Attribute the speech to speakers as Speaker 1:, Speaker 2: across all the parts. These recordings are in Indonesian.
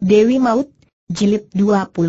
Speaker 1: Dewi Maut, Jilid 22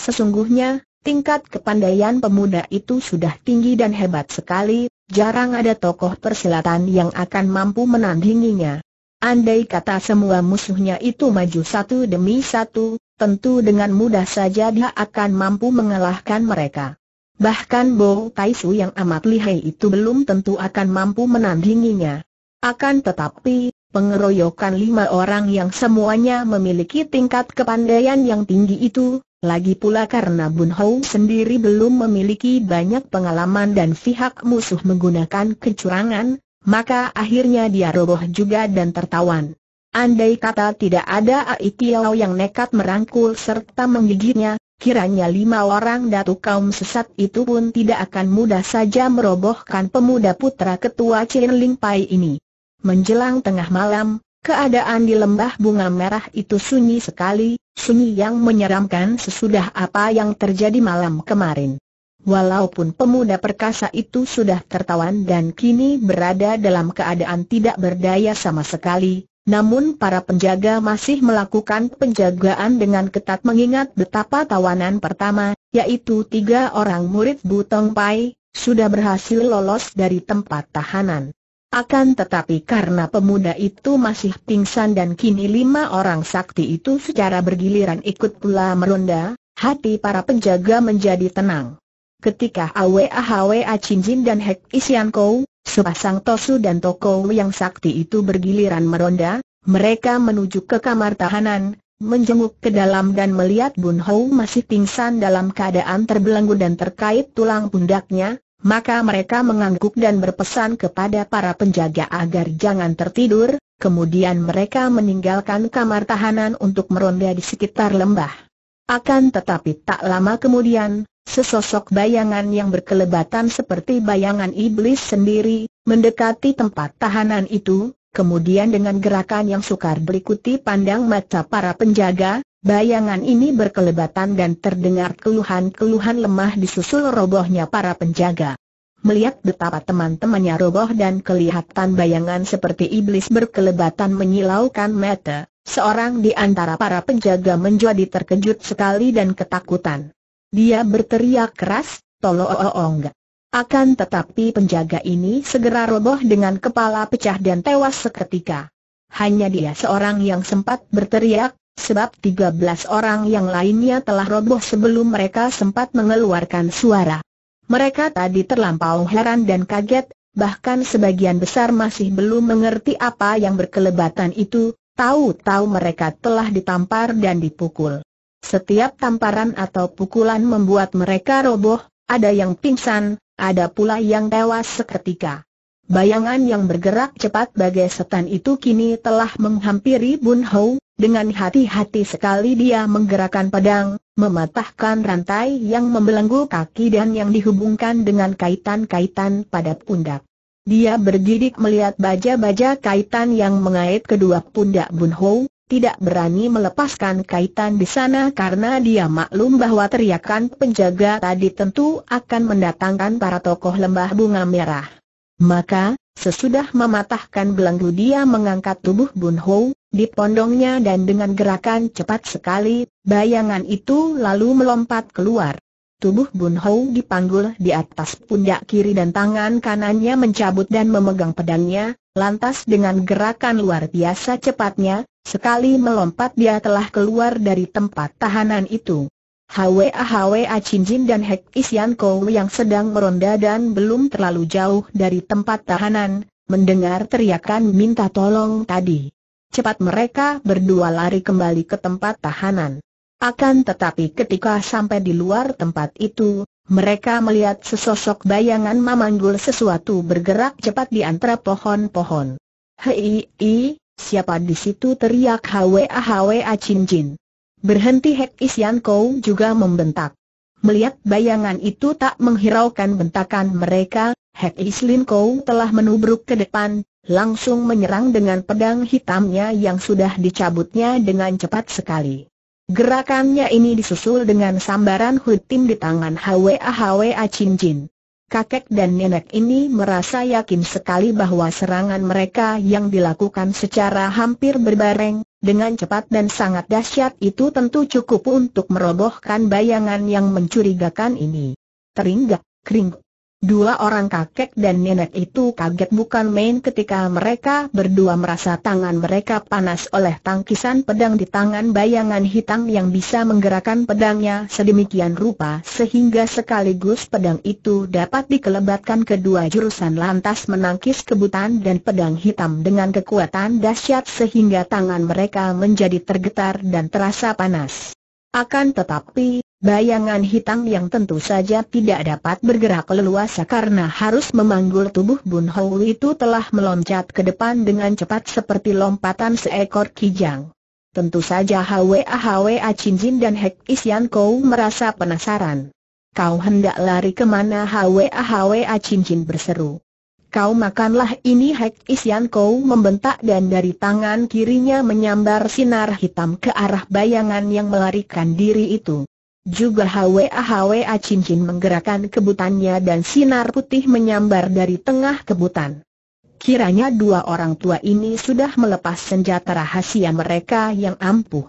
Speaker 1: Sesungguhnya, tingkat kepandaian pemuda itu sudah tinggi dan hebat sekali, jarang ada tokoh persilatan yang akan mampu menandinginya. Andai kata semua musuhnya itu maju satu demi satu, tentu dengan mudah saja dia akan mampu mengalahkan mereka. Bahkan Bo Taisu yang amat lihai itu belum tentu akan mampu menandinginya. Akan tetapi, pengeroyokan lima orang yang semuanya memiliki tingkat kepandaian yang tinggi itu, lagi pula karena Bun Hou sendiri belum memiliki banyak pengalaman dan pihak musuh menggunakan kecurangan, maka akhirnya dia roboh juga dan tertawan. Andai kata tidak ada Ai Tiao yang nekat merangkul serta menggigitnya, kiranya lima orang datu kaum sesat itu pun tidak akan mudah saja merobohkan pemuda putra ketua Chen Ling Pai ini. Menjelang tengah malam, keadaan di lembah bunga merah itu sunyi sekali, sunyi yang menyeramkan sesudah apa yang terjadi malam kemarin. Walaupun pemuda perkasa itu sudah tertawan dan kini berada dalam keadaan tidak berdaya sama sekali, namun para penjaga masih melakukan penjagaan dengan ketat mengingat betapa tawanan pertama, yaitu tiga orang murid Butong Pai, sudah berhasil lolos dari tempat tahanan. Akan tetapi karena pemuda itu masih pingsan dan kini lima orang sakti itu secara bergiliran ikut pula meronda, hati para penjaga menjadi tenang. Ketika Awe Ahwe Acinjin dan Hek Isian Kou, sepasang Tosu dan Toko yang sakti itu bergiliran meronda, mereka menuju ke kamar tahanan, menjenguk ke dalam dan melihat Bun Hou masih pingsan dalam keadaan terbelenggu dan terkait tulang pundaknya, maka mereka mengangguk dan berpesan kepada para penjaga agar jangan tertidur, kemudian mereka meninggalkan kamar tahanan untuk meronda di sekitar lembah. Akan tetapi tak lama kemudian, sesosok bayangan yang berkelebatan seperti bayangan iblis sendiri, mendekati tempat tahanan itu, kemudian dengan gerakan yang sukar berikuti pandang mata para penjaga, Bayangan ini berkelebatan dan terdengar keluhan-keluhan lemah disusul robohnya para penjaga. Melihat betapa teman-temannya roboh dan kelihatan bayangan seperti iblis berkelebatan menyilaukan mata, seorang di antara para penjaga menjadi terkejut sekali dan ketakutan. Dia berteriak keras, tolong Akan tetapi penjaga ini segera roboh dengan kepala pecah dan tewas seketika. Hanya dia seorang yang sempat berteriak, sebab 13 orang yang lainnya telah roboh sebelum mereka sempat mengeluarkan suara. Mereka tadi terlampau heran dan kaget, bahkan sebagian besar masih belum mengerti apa yang berkelebatan itu, tahu-tahu mereka telah ditampar dan dipukul. Setiap tamparan atau pukulan membuat mereka roboh, ada yang pingsan, ada pula yang tewas seketika. Bayangan yang bergerak cepat bagai setan itu kini telah menghampiri Bun Hou, dengan hati-hati sekali dia menggerakkan pedang, mematahkan rantai yang membelenggu kaki dan yang dihubungkan dengan kaitan-kaitan pada pundak. Dia bergidik melihat baja-baja kaitan yang mengait kedua pundak Bun Ho, tidak berani melepaskan kaitan di sana karena dia maklum bahwa teriakan penjaga tadi tentu akan mendatangkan para tokoh lembah bunga merah. Maka, Sesudah mematahkan belenggu dia mengangkat tubuh Bun Ho, dipondongnya dan dengan gerakan cepat sekali, bayangan itu lalu melompat keluar. Tubuh Bun Ho dipanggul di atas pundak kiri dan tangan kanannya mencabut dan memegang pedangnya, lantas dengan gerakan luar biasa cepatnya, sekali melompat dia telah keluar dari tempat tahanan itu. Hwa Hwa Jin dan Hek Isian Kou yang sedang meronda dan belum terlalu jauh dari tempat tahanan, mendengar teriakan minta tolong tadi. Cepat mereka berdua lari kembali ke tempat tahanan. Akan tetapi ketika sampai di luar tempat itu, mereka melihat sesosok bayangan memanggul sesuatu bergerak cepat di antara pohon-pohon. Hei, siapa di situ teriak Hwa Hwa Jin. Berhenti Hek Isian Kou juga membentak. Melihat bayangan itu tak menghiraukan bentakan mereka, Hek Islin Kou telah menubruk ke depan, langsung menyerang dengan pedang hitamnya yang sudah dicabutnya dengan cepat sekali. Gerakannya ini disusul dengan sambaran hutim di tangan Hwa Hwa Chin Jin. Kakek dan nenek ini merasa yakin sekali bahwa serangan mereka yang dilakukan secara hampir berbareng, dengan cepat dan sangat dahsyat itu tentu cukup untuk merobohkan bayangan yang mencurigakan ini. Teringgak, keringgak. Dua orang kakek dan nenek itu kaget bukan main ketika mereka berdua merasa tangan mereka panas oleh tangkisan pedang di tangan bayangan hitam yang bisa menggerakkan pedangnya sedemikian rupa sehingga sekaligus pedang itu dapat dikelebatkan kedua jurusan lantas menangkis kebutan dan pedang hitam dengan kekuatan dahsyat sehingga tangan mereka menjadi tergetar dan terasa panas. Akan tetapi, Bayangan hitam yang tentu saja tidak dapat bergerak leluasa karena harus memanggul tubuh Bun itu telah meloncat ke depan dengan cepat seperti lompatan seekor kijang. Tentu saja Hwa Hwa Chin Jin dan Hek Isian Kou merasa penasaran. Kau hendak lari kemana Hwa Hwa Chin Jin berseru. Kau makanlah ini Hek Isian Kou membentak dan dari tangan kirinya menyambar sinar hitam ke arah bayangan yang melarikan diri itu. Juga HWA-HWA cincin menggerakkan kebutannya dan sinar putih menyambar dari tengah kebutan. Kiranya dua orang tua ini sudah melepas senjata rahasia mereka yang ampuh.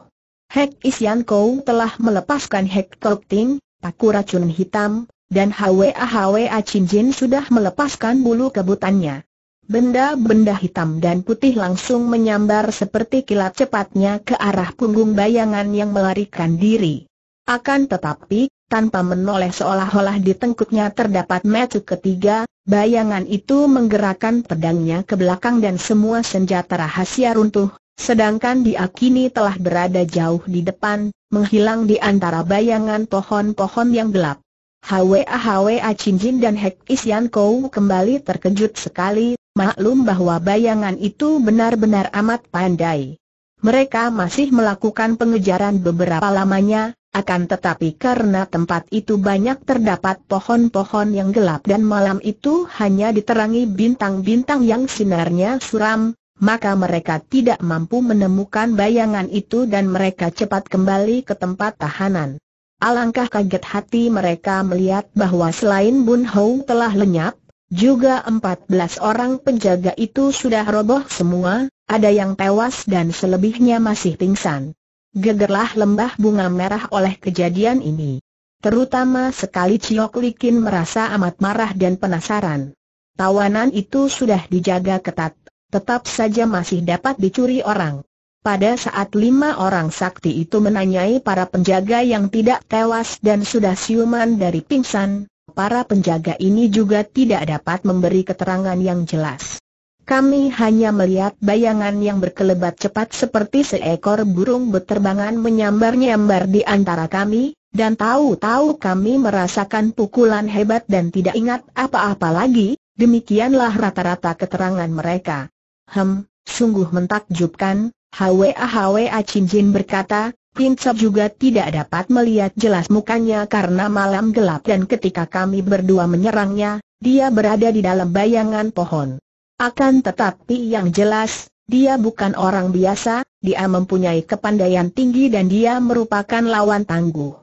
Speaker 1: Hek Isian Kou telah melepaskan Hek Tok Ting, paku racun hitam, dan HWA-HWA cincin sudah melepaskan bulu kebutannya. Benda-benda hitam dan putih langsung menyambar seperti kilat cepatnya ke arah punggung bayangan yang melarikan diri. Akan tetapi, tanpa menoleh seolah-olah di tengkuknya terdapat metu ketiga, bayangan itu menggerakkan pedangnya ke belakang dan semua senjata rahasia runtuh, sedangkan dia kini telah berada jauh di depan, menghilang di antara bayangan pohon-pohon yang gelap. Hwa Hwa Jin dan Hek Isian Kou kembali terkejut sekali, maklum bahwa bayangan itu benar-benar amat pandai. Mereka masih melakukan pengejaran beberapa lamanya, akan tetapi karena tempat itu banyak terdapat pohon-pohon yang gelap dan malam itu hanya diterangi bintang-bintang yang sinarnya suram, maka mereka tidak mampu menemukan bayangan itu dan mereka cepat kembali ke tempat tahanan. Alangkah kaget hati mereka melihat bahwa selain Bun Hou telah lenyap, juga 14 orang penjaga itu sudah roboh semua, ada yang tewas dan selebihnya masih pingsan gegerlah lembah bunga merah oleh kejadian ini. Terutama sekali Ciok Likin merasa amat marah dan penasaran. Tawanan itu sudah dijaga ketat, tetap saja masih dapat dicuri orang. Pada saat lima orang sakti itu menanyai para penjaga yang tidak tewas dan sudah siuman dari pingsan, para penjaga ini juga tidak dapat memberi keterangan yang jelas. Kami hanya melihat bayangan yang berkelebat cepat seperti seekor burung berterbangan menyambar-nyambar di antara kami, dan tahu-tahu kami merasakan pukulan hebat dan tidak ingat apa-apa lagi, demikianlah rata-rata keterangan mereka. Hem, sungguh mentakjubkan, HWA-HWA Chin-Jin berkata, Pincap juga tidak dapat melihat jelas mukanya karena malam gelap dan ketika kami berdua menyerangnya, dia berada di dalam bayangan pohon. Akan tetapi yang jelas, dia bukan orang biasa, dia mempunyai kepandaian tinggi dan dia merupakan lawan tangguh.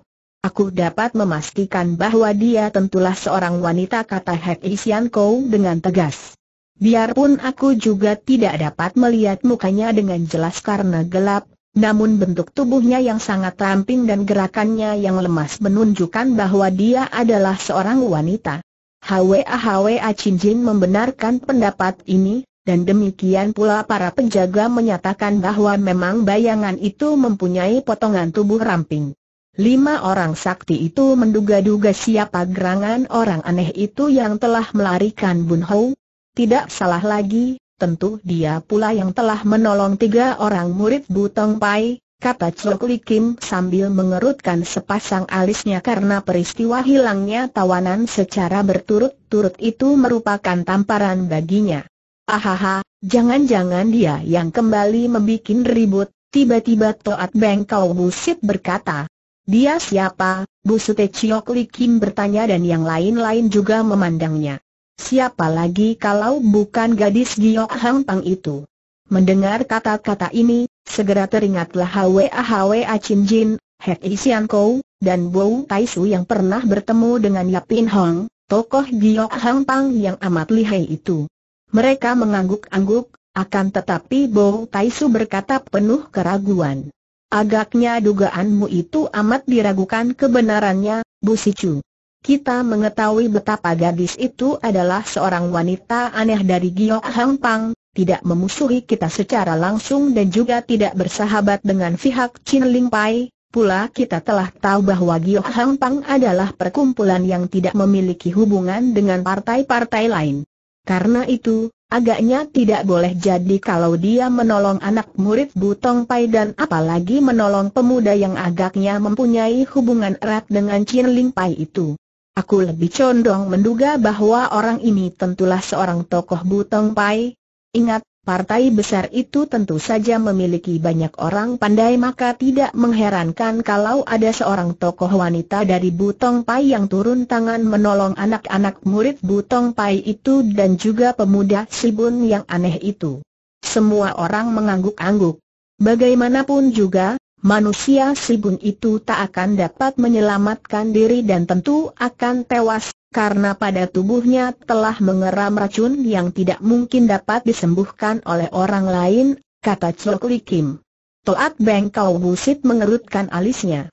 Speaker 1: Aku dapat memastikan bahwa dia tentulah seorang wanita kata Hek Isian Kou dengan tegas. Biarpun aku juga tidak dapat melihat mukanya dengan jelas karena gelap, namun bentuk tubuhnya yang sangat ramping dan gerakannya yang lemas menunjukkan bahwa dia adalah seorang wanita. HWA HWA Chin-jin membenarkan pendapat ini, dan demikian pula para penjaga menyatakan bahwa memang bayangan itu mempunyai potongan tubuh ramping. Lima orang sakti itu menduga-duga siapa gerangan orang aneh itu yang telah melarikan Bun Ho. Tidak salah lagi, tentu dia pula yang telah menolong tiga orang murid Butong Pai, kata Chok Li Kim sambil mengerutkan sepasang alisnya karena peristiwa hilangnya tawanan secara berturut-turut itu merupakan tamparan baginya. Ahaha, jangan-jangan dia yang kembali membuat ribut, tiba-tiba Toat Bengkau Kau Busit berkata. Dia siapa? Busute Chiok Li Kim bertanya dan yang lain-lain juga memandangnya. Siapa lagi kalau bukan gadis Giok Hang Pang itu? Mendengar kata-kata ini, Segera teringatlah Hwa Hwa Chin Jin, Hek Isian Kou, dan Bou Tai Su yang pernah bertemu dengan Yapin Hong, tokoh Giok Hang Pang yang amat lihai itu. Mereka mengangguk-angguk, akan tetapi Bou Tai Su berkata penuh keraguan. Agaknya dugaanmu itu amat diragukan kebenarannya, Bu Sicu. Kita mengetahui betapa gadis itu adalah seorang wanita aneh dari Giok Hang Pang, tidak memusuhi kita secara langsung dan juga tidak bersahabat dengan pihak Chin Ling Pai, pula kita telah tahu bahwa Gyo Hang Pang adalah perkumpulan yang tidak memiliki hubungan dengan partai-partai lain. Karena itu, agaknya tidak boleh jadi kalau dia menolong anak murid Butong Pai dan apalagi menolong pemuda yang agaknya mempunyai hubungan erat dengan Chin Ling Pai itu. Aku lebih condong menduga bahwa orang ini tentulah seorang tokoh Butong Pai, Ingat, partai besar itu tentu saja memiliki banyak orang pandai maka tidak mengherankan kalau ada seorang tokoh wanita dari Butong Pai yang turun tangan menolong anak-anak murid Butong Pai itu dan juga pemuda Sibun yang aneh itu. Semua orang mengangguk-angguk. Bagaimanapun juga, manusia Sibun itu tak akan dapat menyelamatkan diri dan tentu akan tewas karena pada tubuhnya telah mengeram racun yang tidak mungkin dapat disembuhkan oleh orang lain, kata Chok Li Kim. Toat Beng Kau Busit mengerutkan alisnya.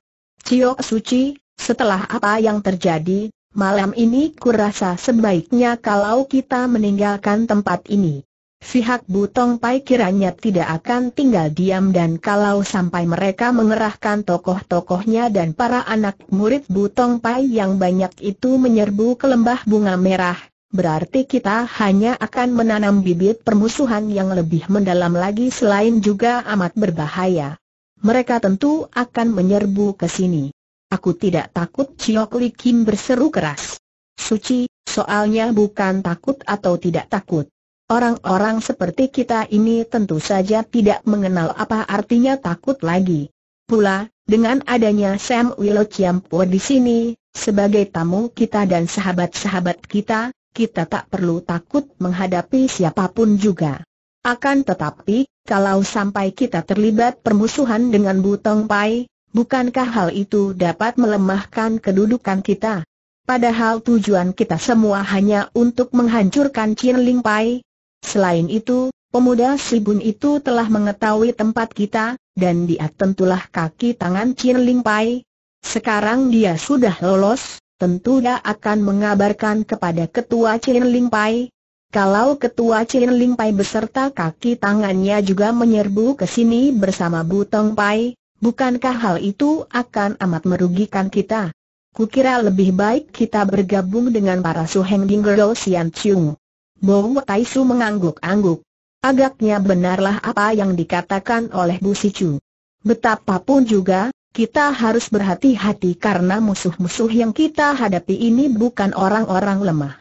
Speaker 1: Ciok Suci, setelah apa yang terjadi, malam ini kurasa sebaiknya kalau kita meninggalkan tempat ini. Pihak Butong Pai kiranya tidak akan tinggal diam dan kalau sampai mereka mengerahkan tokoh-tokohnya dan para anak murid Butong Pai yang banyak itu menyerbu ke lembah bunga merah, berarti kita hanya akan menanam bibit permusuhan yang lebih mendalam lagi selain juga amat berbahaya. Mereka tentu akan menyerbu ke sini. Aku tidak takut Chiok Li Kim berseru keras. Suci, soalnya bukan takut atau tidak takut. Orang-orang seperti kita ini tentu saja tidak mengenal apa artinya takut lagi. Pula, dengan adanya Sam Willow Chiampo di sini, sebagai tamu kita dan sahabat-sahabat kita, kita tak perlu takut menghadapi siapapun juga. Akan tetapi, kalau sampai kita terlibat permusuhan dengan Butong Pai, bukankah hal itu dapat melemahkan kedudukan kita? Padahal tujuan kita semua hanya untuk menghancurkan Chin Ling Pai, Selain itu, pemuda Sibun itu telah mengetahui tempat kita, dan dia tentulah kaki tangan Chin Ling Pai. Sekarang dia sudah lolos, tentu dia akan mengabarkan kepada ketua Chin Ling Pai. Kalau ketua Chin Ling Pai beserta kaki tangannya juga menyerbu ke sini bersama Butong Pai, bukankah hal itu akan amat merugikan kita? Kukira lebih baik kita bergabung dengan para Suheng Dinggo Sian Chung. Bau Taisu mengangguk-angguk. Agaknya benarlah apa yang dikatakan oleh Bu Sicu. Betapapun juga, kita harus berhati-hati karena musuh-musuh yang kita hadapi ini bukan orang-orang lemah.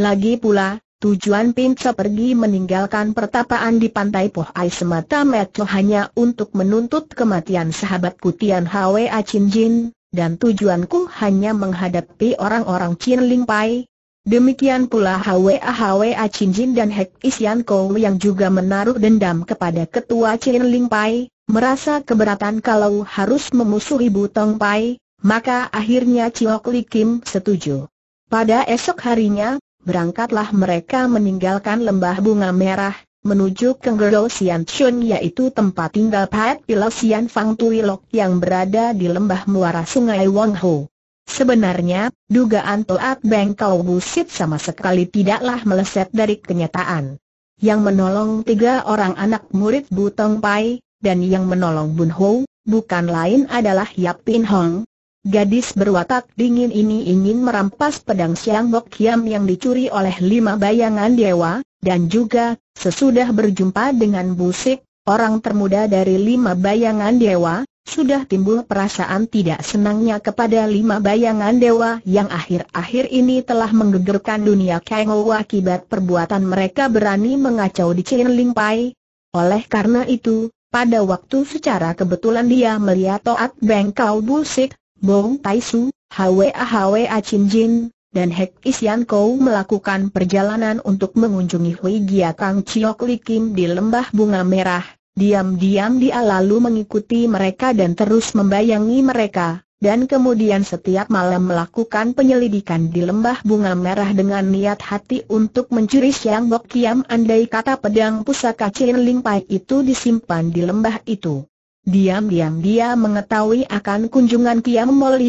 Speaker 1: Lagi pula, tujuan Pinca pergi meninggalkan pertapaan di Pantai Pohai semata-mata hanya untuk menuntut kematian sahabat kutian Hwa Chin Jin, dan tujuanku hanya menghadapi orang-orang Chin Ling Pai, Demikian pula Hwa Hwa Jin dan Hek Isian Kou yang juga menaruh dendam kepada ketua Chin Ling Pai, merasa keberatan kalau harus memusuhi Butong Pai, maka akhirnya Chiok Li Kim setuju. Pada esok harinya, berangkatlah mereka meninggalkan lembah bunga merah, menuju ke Gerdo Sian Chun yaitu tempat tinggal Pat Pilo Sian Fang Tui Lok yang berada di lembah muara sungai Wong Ho. Sebenarnya, dugaan Toat Beng Kau Busit sama sekali tidaklah meleset dari kenyataan. Yang menolong tiga orang anak murid Butong Pai, dan yang menolong Bun Ho, bukan lain adalah Yap Pin Hong. Gadis berwatak dingin ini ingin merampas pedang Siang Bok Kiam yang dicuri oleh lima bayangan dewa, dan juga, sesudah berjumpa dengan Busik, orang termuda dari lima bayangan dewa, sudah timbul perasaan tidak senangnya kepada lima bayangan dewa yang akhir-akhir ini telah menggegerkan dunia Kengo akibat perbuatan mereka berani mengacau di Chen Ling Pai. Oleh karena itu, pada waktu secara kebetulan dia melihat Toat Beng Kau Busik, Bong Tai Su, Hwa Hwa Chin Jin, dan Hek Isian Kau melakukan perjalanan untuk mengunjungi Hui Gia Kang Chiok Kim di Lembah Bunga Merah, Diam-diam dia lalu mengikuti mereka dan terus membayangi mereka, dan kemudian setiap malam melakukan penyelidikan di lembah bunga merah dengan niat hati untuk mencuri siang bok kiam andai kata pedang pusaka Chin Ling Pai itu disimpan di lembah itu. Diam-diam dia mengetahui akan kunjungan Kiam Mol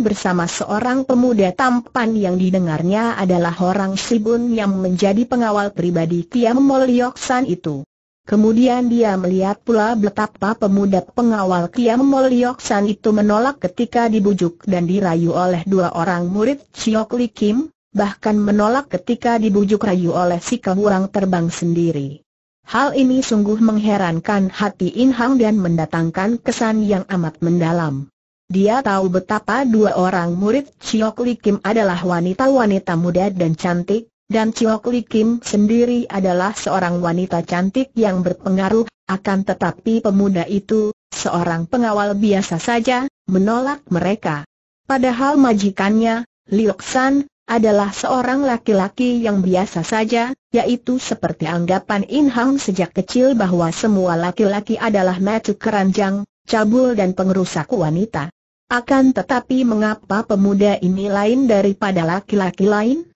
Speaker 1: bersama seorang pemuda tampan yang didengarnya adalah orang Sibun yang menjadi pengawal pribadi Kiam Mol itu. Kemudian dia melihat pula betapa pemuda pengawal Kiam Moliok San itu menolak ketika dibujuk dan dirayu oleh dua orang murid Chiok Li Kim, bahkan menolak ketika dibujuk rayu oleh si keburang terbang sendiri. Hal ini sungguh mengherankan hati In Hang dan mendatangkan kesan yang amat mendalam. Dia tahu betapa dua orang murid Chiok Li Kim adalah wanita-wanita muda dan cantik, dan Chiok Li Kim sendiri adalah seorang wanita cantik yang berpengaruh, akan tetapi pemuda itu, seorang pengawal biasa saja, menolak mereka. Padahal majikannya, Liok San, adalah seorang laki-laki yang biasa saja, yaitu seperti anggapan In Hang sejak kecil bahwa semua laki-laki adalah matu keranjang, cabul dan pengerusak wanita. Akan tetapi mengapa pemuda ini lain daripada laki-laki lain?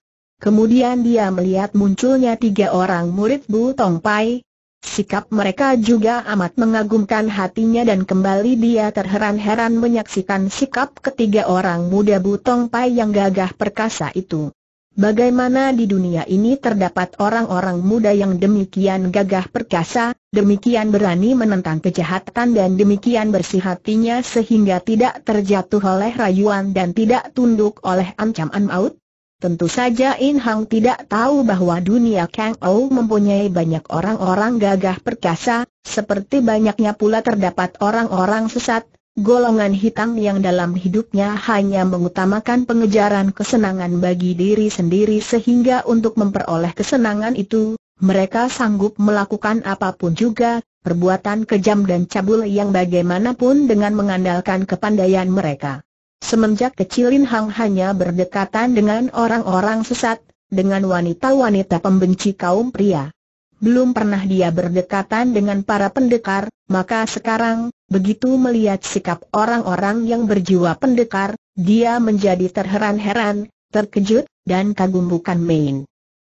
Speaker 1: Kemudian dia melihat munculnya tiga orang murid Bu Tong Pai. Sikap mereka juga amat mengagumkan hatinya dan kembali dia terheran-heran menyaksikan sikap ketiga orang muda Bu Tong Pai yang gagah perkasa itu. Bagaimana di dunia ini terdapat orang-orang muda yang demikian gagah perkasa, demikian berani menentang kejahatan dan demikian bersih hatinya sehingga tidak terjatuh oleh rayuan dan tidak tunduk oleh ancaman maut? Tentu saja In Hang tidak tahu bahwa dunia Kang Ou mempunyai banyak orang-orang gagah perkasa, seperti banyaknya pula terdapat orang-orang sesat, golongan hitam yang dalam hidupnya hanya mengutamakan pengejaran kesenangan bagi diri sendiri sehingga untuk memperoleh kesenangan itu, mereka sanggup melakukan apapun juga, perbuatan kejam dan cabul yang bagaimanapun dengan mengandalkan kepandaian mereka. Semenjak kecil Lin Hang hanya berdekatan dengan orang-orang sesat, dengan wanita-wanita pembenci kaum pria. Belum pernah dia berdekatan dengan para pendekar, maka sekarang, begitu melihat sikap orang-orang yang berjiwa pendekar, dia menjadi terheran-heran, terkejut, dan kagum bukan main.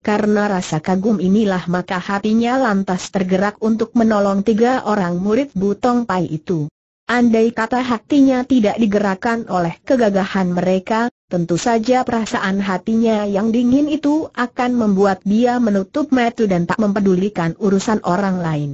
Speaker 1: Karena rasa kagum inilah maka hatinya lantas tergerak untuk menolong tiga orang murid Butong Pai itu. Andai kata hatinya tidak digerakkan oleh kegagahan mereka, tentu saja perasaan hatinya yang dingin itu akan membuat dia menutup mata dan tak mempedulikan urusan orang lain.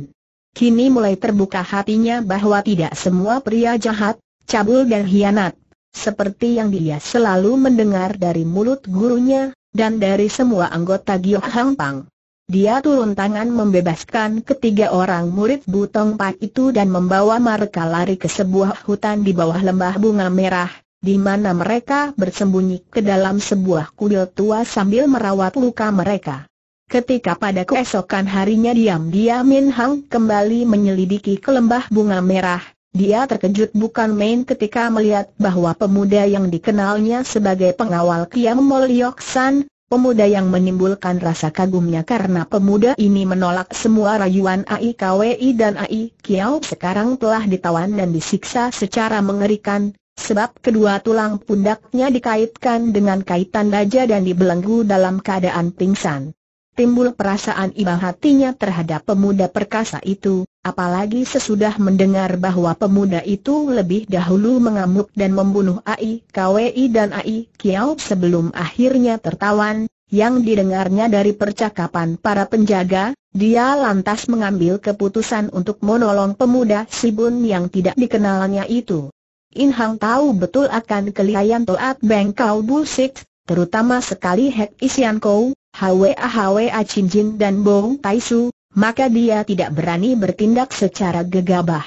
Speaker 1: Kini mulai terbuka hatinya bahwa tidak semua pria jahat, cabul dan hianat, seperti yang dia selalu mendengar dari mulut gurunya, dan dari semua anggota Gio Hang Pang. Dia turun tangan membebaskan ketiga orang murid Butong Pak itu dan membawa mereka lari ke sebuah hutan di bawah lembah bunga merah, di mana mereka bersembunyi ke dalam sebuah kuil tua sambil merawat luka mereka. Ketika pada keesokan harinya diam-diam Min Hang kembali menyelidiki ke lembah bunga merah, dia terkejut bukan main ketika melihat bahwa pemuda yang dikenalnya sebagai pengawal Kiam Mol Yok San, pemuda yang menimbulkan rasa kagumnya karena pemuda ini menolak semua rayuan Ai Kwei dan Ai Kiao sekarang telah ditawan dan disiksa secara mengerikan, sebab kedua tulang pundaknya dikaitkan dengan kaitan baja dan dibelenggu dalam keadaan pingsan timbul perasaan iba hatinya terhadap pemuda perkasa itu, apalagi sesudah mendengar bahwa pemuda itu lebih dahulu mengamuk dan membunuh Ai Kwei dan Ai Kiao sebelum akhirnya tertawan, yang didengarnya dari percakapan para penjaga, dia lantas mengambil keputusan untuk menolong pemuda Sibun yang tidak dikenalnya itu. In Hang tahu betul akan kelihayan Toat Bengkau Kau Busik, terutama sekali Hek Isian Kou, Hwa Hwa Jin dan Bong Su, maka dia tidak berani bertindak secara gegabah.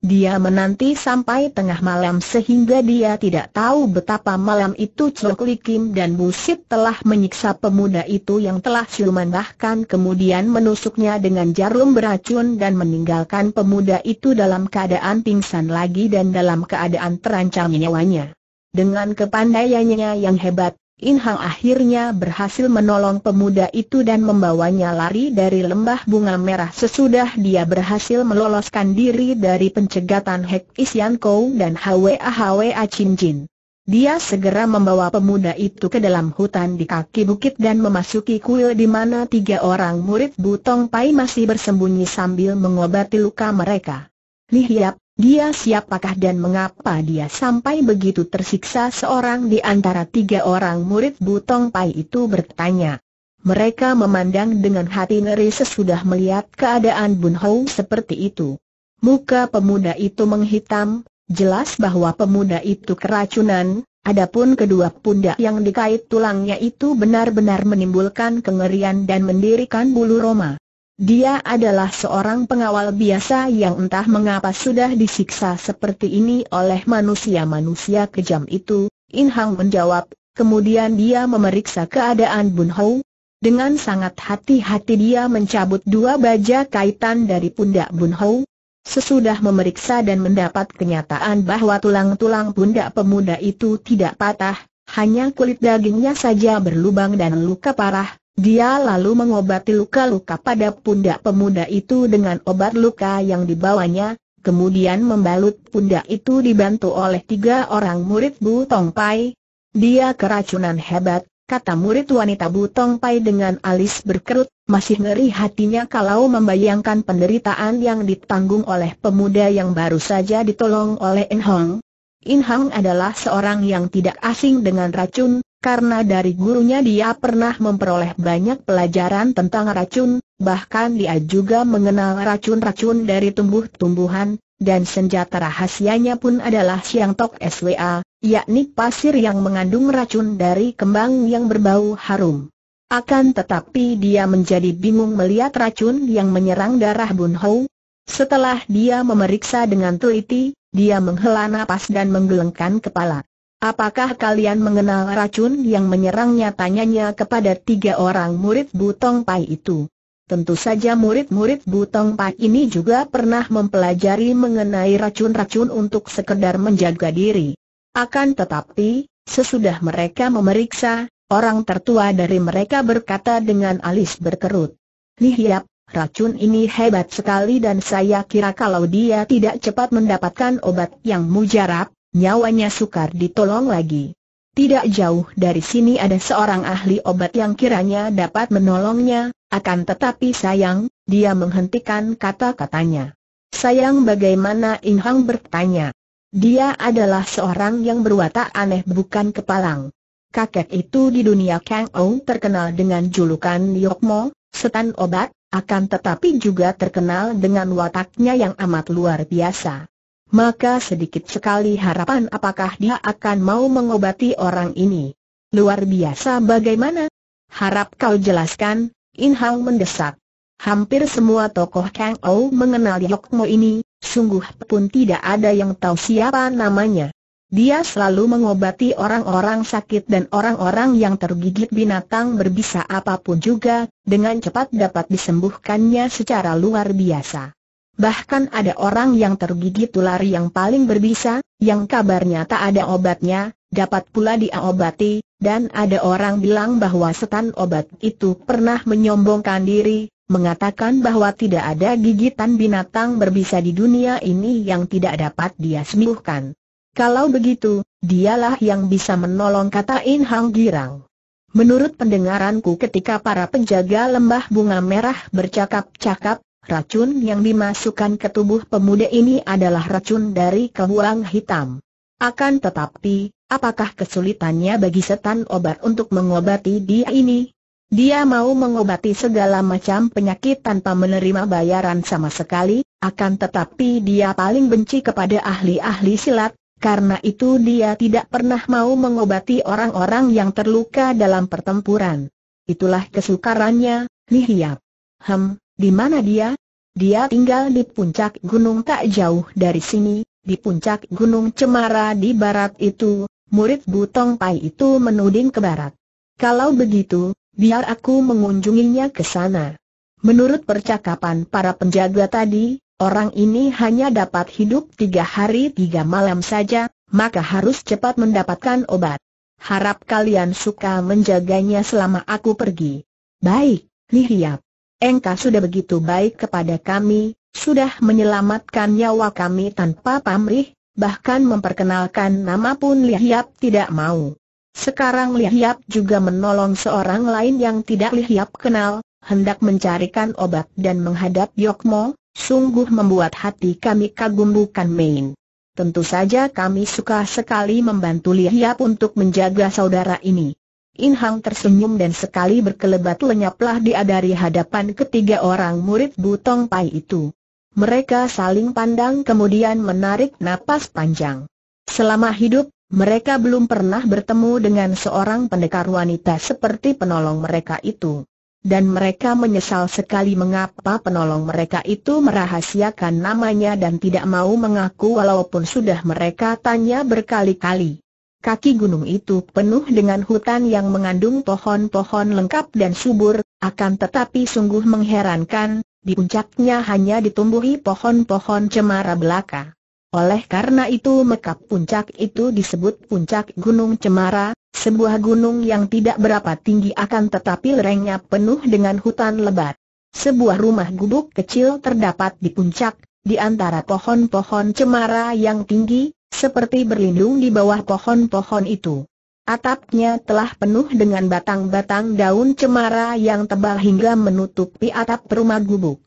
Speaker 1: Dia menanti sampai tengah malam sehingga dia tidak tahu betapa malam itu Chok Li Kim dan Busit telah menyiksa pemuda itu yang telah siluman bahkan kemudian menusuknya dengan jarum beracun dan meninggalkan pemuda itu dalam keadaan pingsan lagi dan dalam keadaan terancam nyawanya. Dengan kepandaiannya yang hebat, In Hang akhirnya berhasil menolong pemuda itu dan membawanya lari dari lembah bunga merah sesudah dia berhasil meloloskan diri dari pencegatan Hek Isian Kou dan Hwa Hwa Chin Jin. Dia segera membawa pemuda itu ke dalam hutan di kaki bukit dan memasuki kuil di mana tiga orang murid Butong Pai masih bersembunyi sambil mengobati luka mereka. Lihiap, dia siapakah dan mengapa dia sampai begitu tersiksa seorang di antara tiga orang murid Butong Pai itu bertanya. Mereka memandang dengan hati ngeri sesudah melihat keadaan Bun Hou seperti itu. Muka pemuda itu menghitam, jelas bahwa pemuda itu keracunan, Adapun kedua pundak yang dikait tulangnya itu benar-benar menimbulkan kengerian dan mendirikan bulu roma. Dia adalah seorang pengawal biasa yang entah mengapa sudah disiksa seperti ini oleh manusia-manusia kejam itu, In Hang menjawab, kemudian dia memeriksa keadaan Bun Hou. Dengan sangat hati-hati dia mencabut dua baja kaitan dari pundak Bun Hou. Sesudah memeriksa dan mendapat kenyataan bahwa tulang-tulang pundak pemuda itu tidak patah, hanya kulit dagingnya saja berlubang dan luka parah, dia lalu mengobati luka-luka pada pundak pemuda itu dengan obat luka yang dibawanya, kemudian membalut pundak itu dibantu oleh tiga orang murid Bu Tong Pai. Dia keracunan hebat, kata murid wanita Bu Tong Pai dengan alis berkerut, masih ngeri hatinya kalau membayangkan penderitaan yang ditanggung oleh pemuda yang baru saja ditolong oleh En Hong. In Hang adalah seorang yang tidak asing dengan racun, karena dari gurunya dia pernah memperoleh banyak pelajaran tentang racun, bahkan dia juga mengenal racun-racun dari tumbuh-tumbuhan, dan senjata rahasianya pun adalah siang tok SWA, yakni pasir yang mengandung racun dari kembang yang berbau harum. Akan tetapi dia menjadi bingung melihat racun yang menyerang darah Bun Hou. Setelah dia memeriksa dengan teliti, dia menghela nafas dan menggelengkan kepala. Apakah kalian mengenal racun yang menyerangnya tanyanya kepada tiga orang murid Butong Pai itu? Tentu saja murid-murid Butong Pai ini juga pernah mempelajari mengenai racun-racun untuk sekedar menjaga diri. Akan tetapi, sesudah mereka memeriksa, orang tertua dari mereka berkata dengan alis berkerut. Lihiap, Racun ini hebat sekali dan saya kira kalau dia tidak cepat mendapatkan obat yang mujarab, nyawanya sukar ditolong lagi. Tidak jauh dari sini ada seorang ahli obat yang kiranya dapat menolongnya, akan tetapi sayang, dia menghentikan kata-katanya. Sayang bagaimana Inhong bertanya. Dia adalah seorang yang berwatak aneh bukan kepalang. Kakek itu di dunia Kang Ou terkenal dengan julukan Yokmo, setan obat, akan tetapi juga terkenal dengan wataknya yang amat luar biasa. Maka sedikit sekali harapan apakah dia akan mau mengobati orang ini. Luar biasa bagaimana? Harap kau jelaskan, In Hao mendesak. Hampir semua tokoh Kang Ou mengenal Yok Mo ini, sungguh pun tidak ada yang tahu siapa namanya. Dia selalu mengobati orang-orang sakit dan orang-orang yang tergigit binatang berbisa apapun juga, dengan cepat dapat disembuhkannya secara luar biasa. Bahkan ada orang yang tergigit ular yang paling berbisa, yang kabarnya tak ada obatnya, dapat pula diobati, dan ada orang bilang bahwa setan obat itu pernah menyombongkan diri, mengatakan bahwa tidak ada gigitan binatang berbisa di dunia ini yang tidak dapat dia sembuhkan. Kalau begitu, dialah yang bisa menolong kata In Hang Girang. Menurut pendengaranku ketika para penjaga lembah bunga merah bercakap-cakap, racun yang dimasukkan ke tubuh pemuda ini adalah racun dari kehuang hitam. Akan tetapi, apakah kesulitannya bagi setan obat untuk mengobati dia ini? Dia mau mengobati segala macam penyakit tanpa menerima bayaran sama sekali, akan tetapi dia paling benci kepada ahli-ahli silat, karena itu dia tidak pernah mau mengobati orang-orang yang terluka dalam pertempuran. Itulah kesukarannya, Li Hiap. Hem, di mana dia? Dia tinggal di puncak gunung tak jauh dari sini, di puncak gunung Cemara di barat itu, murid Butong Pai itu menuding ke barat. Kalau begitu, biar aku mengunjunginya ke sana. Menurut percakapan para penjaga tadi, Orang ini hanya dapat hidup tiga hari tiga malam saja, maka harus cepat mendapatkan obat. Harap kalian suka menjaganya selama aku pergi. Baik, Lihiap. Engkau sudah begitu baik kepada kami, sudah menyelamatkan nyawa kami tanpa pamrih, bahkan memperkenalkan nama pun Lihiap tidak mau. Sekarang Lihiap juga menolong seorang lain yang tidak Lihiap kenal, hendak mencarikan obat dan menghadap Yokmo, sungguh membuat hati kami kagum bukan main. Tentu saja kami suka sekali membantu Lihiap untuk menjaga saudara ini. In Hang tersenyum dan sekali berkelebat lenyaplah dia dari hadapan ketiga orang murid Butong Pai itu. Mereka saling pandang kemudian menarik napas panjang. Selama hidup, mereka belum pernah bertemu dengan seorang pendekar wanita seperti penolong mereka itu dan mereka menyesal sekali mengapa penolong mereka itu merahasiakan namanya dan tidak mau mengaku walaupun sudah mereka tanya berkali-kali. Kaki gunung itu penuh dengan hutan yang mengandung pohon-pohon lengkap dan subur, akan tetapi sungguh mengherankan, di puncaknya hanya ditumbuhi pohon-pohon cemara belaka. Oleh karena itu maka puncak itu disebut puncak Gunung Cemara, sebuah gunung yang tidak berapa tinggi akan tetapi lerengnya penuh dengan hutan lebat. Sebuah rumah gubuk kecil terdapat di puncak, di antara pohon-pohon cemara yang tinggi, seperti berlindung di bawah pohon-pohon itu. Atapnya telah penuh dengan batang-batang daun cemara yang tebal hingga menutupi atap rumah gubuk.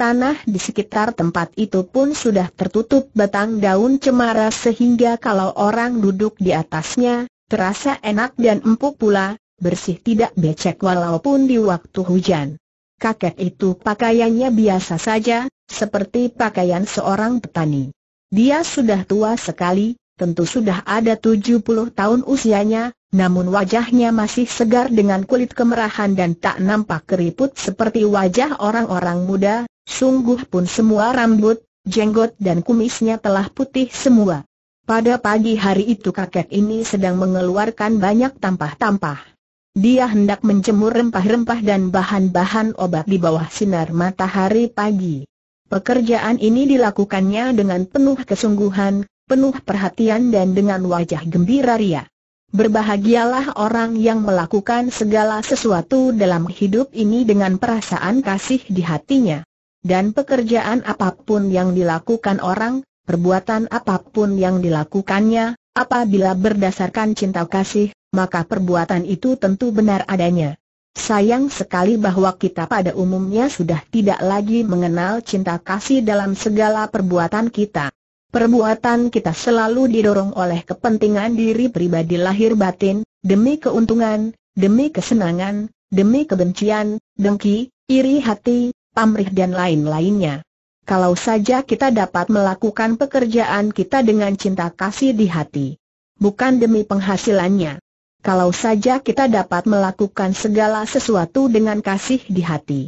Speaker 1: Tanah di sekitar tempat itu pun sudah tertutup batang daun cemara sehingga kalau orang duduk di atasnya, terasa enak dan empuk pula, bersih tidak becek walaupun di waktu hujan. Kakek itu pakaiannya biasa saja, seperti pakaian seorang petani. Dia sudah tua sekali, tentu sudah ada 70 tahun usianya, namun wajahnya masih segar dengan kulit kemerahan dan tak nampak keriput seperti wajah orang-orang muda, sungguh pun semua rambut, jenggot dan kumisnya telah putih semua. Pada pagi hari itu kakek ini sedang mengeluarkan banyak tampah-tampah. Dia hendak menjemur rempah-rempah dan bahan-bahan obat di bawah sinar matahari pagi. Pekerjaan ini dilakukannya dengan penuh kesungguhan, penuh perhatian dan dengan wajah gembira ria. Berbahagialah orang yang melakukan segala sesuatu dalam hidup ini dengan perasaan kasih di hatinya. Dan pekerjaan apapun yang dilakukan orang, perbuatan apapun yang dilakukannya, apabila berdasarkan cinta kasih, maka perbuatan itu tentu benar adanya. Sayang sekali bahwa kita pada umumnya sudah tidak lagi mengenal cinta kasih dalam segala perbuatan kita. Perbuatan kita selalu didorong oleh kepentingan diri pribadi lahir batin, demi keuntungan, demi kesenangan, demi kebencian, dengki, iri hati, pamrih dan lain-lainnya. Kalau saja kita dapat melakukan pekerjaan kita dengan cinta kasih di hati. Bukan demi penghasilannya. Kalau saja kita dapat melakukan segala sesuatu dengan kasih di hati.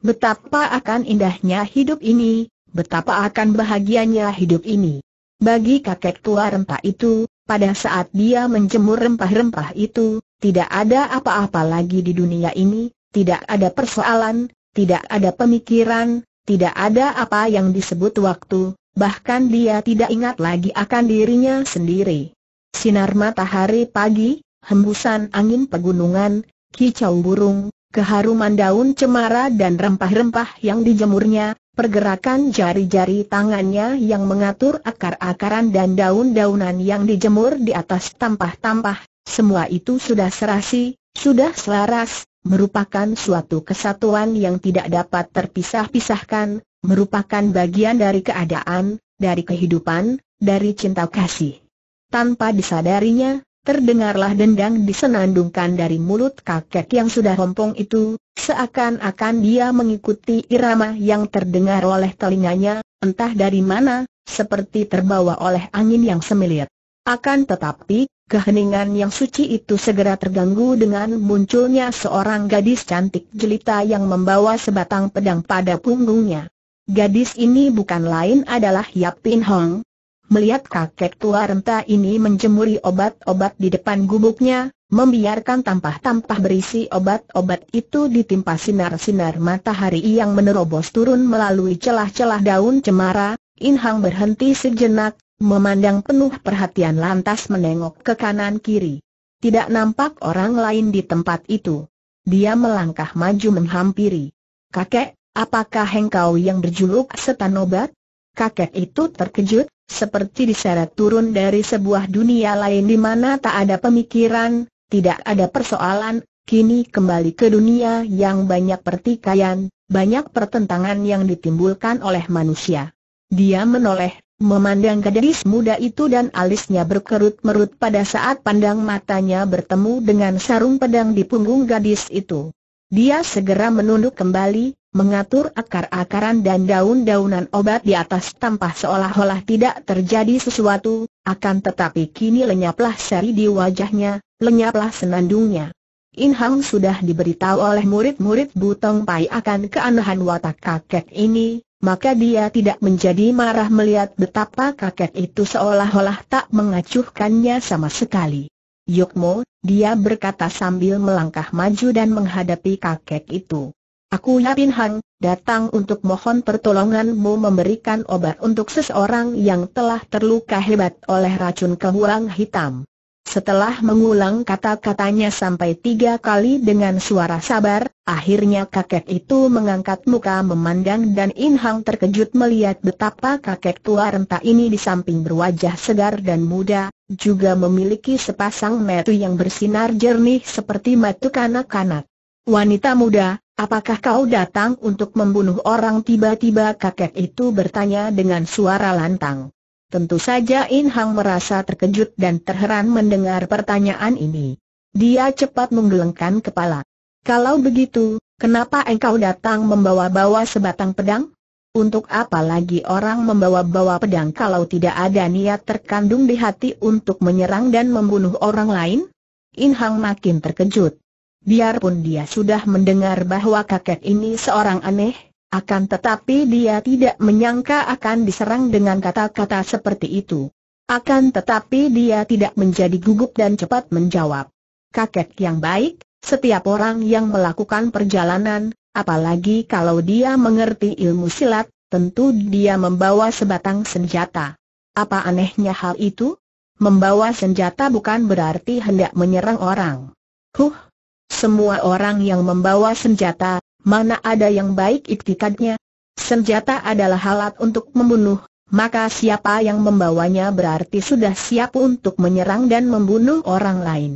Speaker 1: Betapa akan indahnya hidup ini, betapa akan bahagianya hidup ini. Bagi kakek tua rempah itu, pada saat dia menjemur rempah-rempah itu, tidak ada apa-apa lagi di dunia ini, tidak ada persoalan, tidak ada pemikiran, tidak ada apa yang disebut waktu, bahkan dia tidak ingat lagi akan dirinya sendiri. Sinar matahari pagi, hembusan angin pegunungan, kicau burung, keharuman daun cemara dan rempah-rempah yang dijemurnya, pergerakan jari-jari tangannya yang mengatur akar-akaran dan daun-daunan yang dijemur di atas tampah-tampah, semua itu sudah serasi, sudah selaras, merupakan suatu kesatuan yang tidak dapat terpisah-pisahkan, merupakan bagian dari keadaan, dari kehidupan, dari cinta kasih. Tanpa disadarinya, terdengarlah dendang disenandungkan dari mulut kakek yang sudah rompong itu, seakan-akan dia mengikuti irama yang terdengar oleh telinganya, entah dari mana, seperti terbawa oleh angin yang semilir. Akan tetapi, Keheningan yang suci itu segera terganggu dengan munculnya seorang gadis cantik jelita yang membawa sebatang pedang pada punggungnya. Gadis ini bukan lain adalah Yap Pin Hong. Melihat kakek tua renta ini menjemuri obat-obat di depan gubuknya, membiarkan tampah-tampah berisi obat-obat itu ditimpa sinar-sinar matahari yang menerobos turun melalui celah-celah daun cemara, In Hang berhenti sejenak, Memandang penuh perhatian lantas menengok ke kanan kiri. Tidak nampak orang lain di tempat itu. Dia melangkah maju menghampiri. Kakek, apakah engkau yang berjuluk setan obat? Kakek itu terkejut, seperti diseret turun dari sebuah dunia lain di mana tak ada pemikiran, tidak ada persoalan, kini kembali ke dunia yang banyak pertikaian, banyak pertentangan yang ditimbulkan oleh manusia. Dia menoleh, Memandang gadis muda itu dan alisnya berkerut-merut pada saat pandang matanya bertemu dengan sarung pedang di punggung gadis itu. Dia segera menunduk kembali, mengatur akar-akaran dan daun-daunan obat di atas tanpa seolah-olah tidak terjadi sesuatu, akan tetapi kini lenyaplah seri di wajahnya, lenyaplah senandungnya. In Hang sudah diberitahu oleh murid-murid Butong Pai akan keanehan watak kakek ini, maka dia tidak menjadi marah melihat betapa kakek itu seolah-olah tak mengacuhkannya sama sekali. Yokmo, dia berkata sambil melangkah maju dan menghadapi kakek itu. Aku Yapin Hang, datang untuk mohon pertolonganmu memberikan obat untuk seseorang yang telah terluka hebat oleh racun kehuang hitam. Setelah mengulang kata-katanya sampai tiga kali dengan suara sabar, akhirnya kakek itu mengangkat muka memandang dan Inhang terkejut melihat betapa kakek tua renta ini di samping berwajah segar dan muda, juga memiliki sepasang metu yang bersinar jernih seperti metu kanak-kanak. Wanita muda, apakah kau datang untuk membunuh orang tiba-tiba kakek itu bertanya dengan suara lantang. Tentu saja In Hang merasa terkejut dan terheran mendengar pertanyaan ini. Dia cepat menggelengkan kepala. Kalau begitu, kenapa engkau datang membawa-bawa sebatang pedang? Untuk apa lagi orang membawa-bawa pedang kalau tidak ada niat terkandung di hati untuk menyerang dan membunuh orang lain? In Hang makin terkejut. Biarpun dia sudah mendengar bahwa kakek ini seorang aneh, akan tetapi dia tidak menyangka akan diserang dengan kata-kata seperti itu. Akan tetapi dia tidak menjadi gugup dan cepat menjawab. Kakek yang baik, setiap orang yang melakukan perjalanan, apalagi kalau dia mengerti ilmu silat, tentu dia membawa sebatang senjata. Apa anehnya hal itu? Membawa senjata bukan berarti hendak menyerang orang. Huh, semua orang yang membawa senjata mana ada yang baik iktikadnya? Senjata adalah alat untuk membunuh, maka siapa yang membawanya berarti sudah siap untuk menyerang dan membunuh orang lain.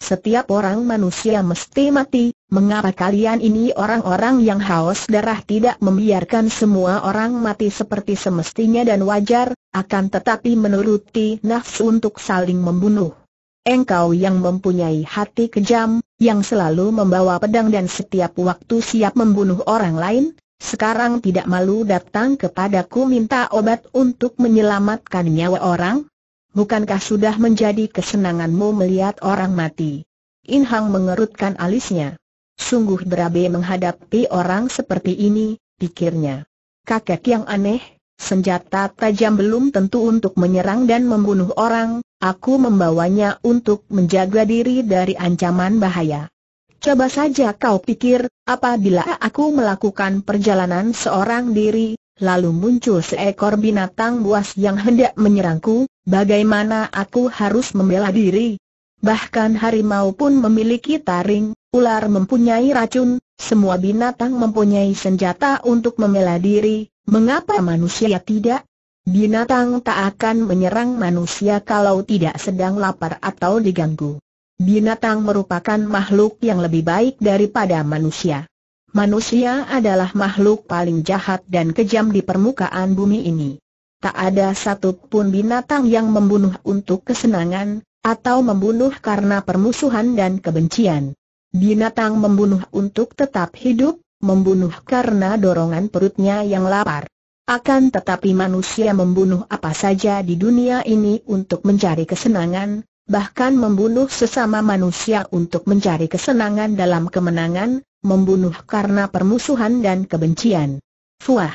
Speaker 1: Setiap orang manusia mesti mati, mengapa kalian ini orang-orang yang haus darah tidak membiarkan semua orang mati seperti semestinya dan wajar, akan tetapi menuruti nafsu untuk saling membunuh. Engkau yang mempunyai hati kejam, yang selalu membawa pedang dan setiap waktu siap membunuh orang lain, sekarang tidak malu datang kepadaku minta obat untuk menyelamatkan nyawa orang? Bukankah sudah menjadi kesenanganmu melihat orang mati? Inhang mengerutkan alisnya. Sungguh berabe menghadapi orang seperti ini, pikirnya. Kakek yang aneh, senjata tajam belum tentu untuk menyerang dan membunuh orang, Aku membawanya untuk menjaga diri dari ancaman bahaya. Coba saja kau pikir, apabila aku melakukan perjalanan seorang diri, lalu muncul seekor binatang buas yang hendak menyerangku, bagaimana aku harus membela diri? Bahkan harimau pun memiliki taring, ular mempunyai racun, semua binatang mempunyai senjata untuk membela diri, mengapa manusia tidak? Binatang tak akan menyerang manusia kalau tidak sedang lapar atau diganggu. Binatang merupakan makhluk yang lebih baik daripada manusia. Manusia adalah makhluk paling jahat dan kejam di permukaan bumi ini. Tak ada satupun binatang yang membunuh untuk kesenangan, atau membunuh karena permusuhan dan kebencian. Binatang membunuh untuk tetap hidup, membunuh karena dorongan perutnya yang lapar. Akan tetapi manusia membunuh apa saja di dunia ini untuk mencari kesenangan, bahkan membunuh sesama manusia untuk mencari kesenangan dalam kemenangan, membunuh karena permusuhan dan kebencian. Fuah.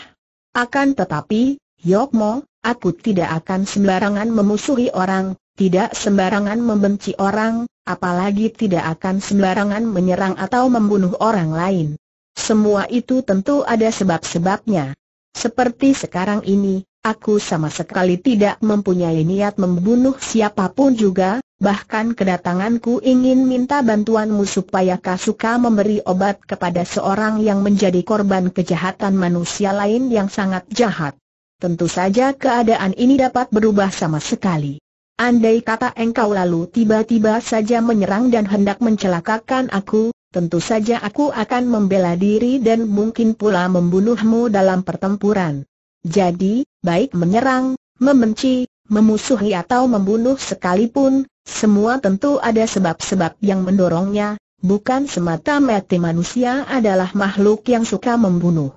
Speaker 1: Akan tetapi, Yokmo, aku tidak akan sembarangan memusuhi orang, tidak sembarangan membenci orang, apalagi tidak akan sembarangan menyerang atau membunuh orang lain. Semua itu tentu ada sebab-sebabnya. Seperti sekarang ini, aku sama sekali tidak mempunyai niat membunuh siapapun juga, bahkan kedatanganku ingin minta bantuanmu supaya Kasuka memberi obat kepada seorang yang menjadi korban kejahatan manusia lain yang sangat jahat. Tentu saja keadaan ini dapat berubah sama sekali. Andai kata engkau lalu tiba-tiba saja menyerang dan hendak mencelakakan aku, tentu saja aku akan membela diri dan mungkin pula membunuhmu dalam pertempuran. Jadi, baik menyerang, membenci, memusuhi atau membunuh sekalipun, semua tentu ada sebab-sebab yang mendorongnya, bukan semata-mata manusia adalah makhluk yang suka membunuh.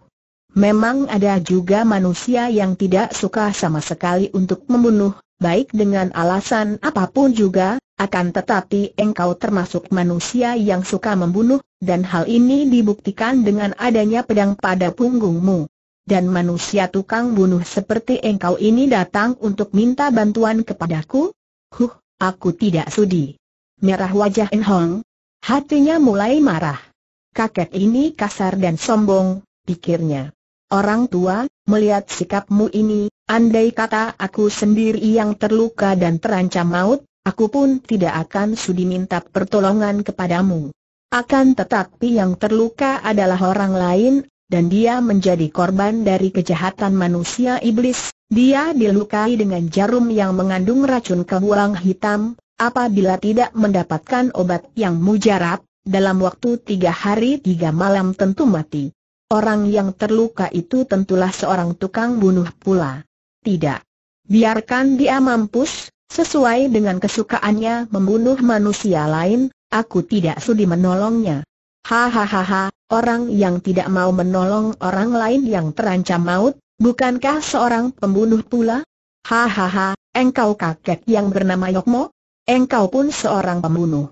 Speaker 1: Memang ada juga manusia yang tidak suka sama sekali untuk membunuh, baik dengan alasan apapun juga, akan tetapi engkau termasuk manusia yang suka membunuh, dan hal ini dibuktikan dengan adanya pedang pada punggungmu. Dan manusia tukang bunuh seperti engkau ini datang untuk minta bantuan kepadaku? Huh, aku tidak sudi. Merah wajah Enhong. Hatinya mulai marah. Kakek ini kasar dan sombong, pikirnya. Orang tua, melihat sikapmu ini, andai kata aku sendiri yang terluka dan terancam maut, Aku pun tidak akan sudi minta pertolongan kepadamu. Akan tetapi yang terluka adalah orang lain, dan dia menjadi korban dari kejahatan manusia iblis. Dia dilukai dengan jarum yang mengandung racun kebuang hitam, apabila tidak mendapatkan obat yang mujarab, dalam waktu tiga hari tiga malam tentu mati. Orang yang terluka itu tentulah seorang tukang bunuh pula. Tidak. Biarkan dia mampus, Sesuai dengan kesukaannya membunuh manusia lain, aku tidak sudi menolongnya. Hahaha, orang yang tidak mau menolong orang lain yang terancam maut, bukankah seorang pembunuh pula? Hahaha, engkau kakek yang bernama Yokmo? Engkau pun seorang pembunuh.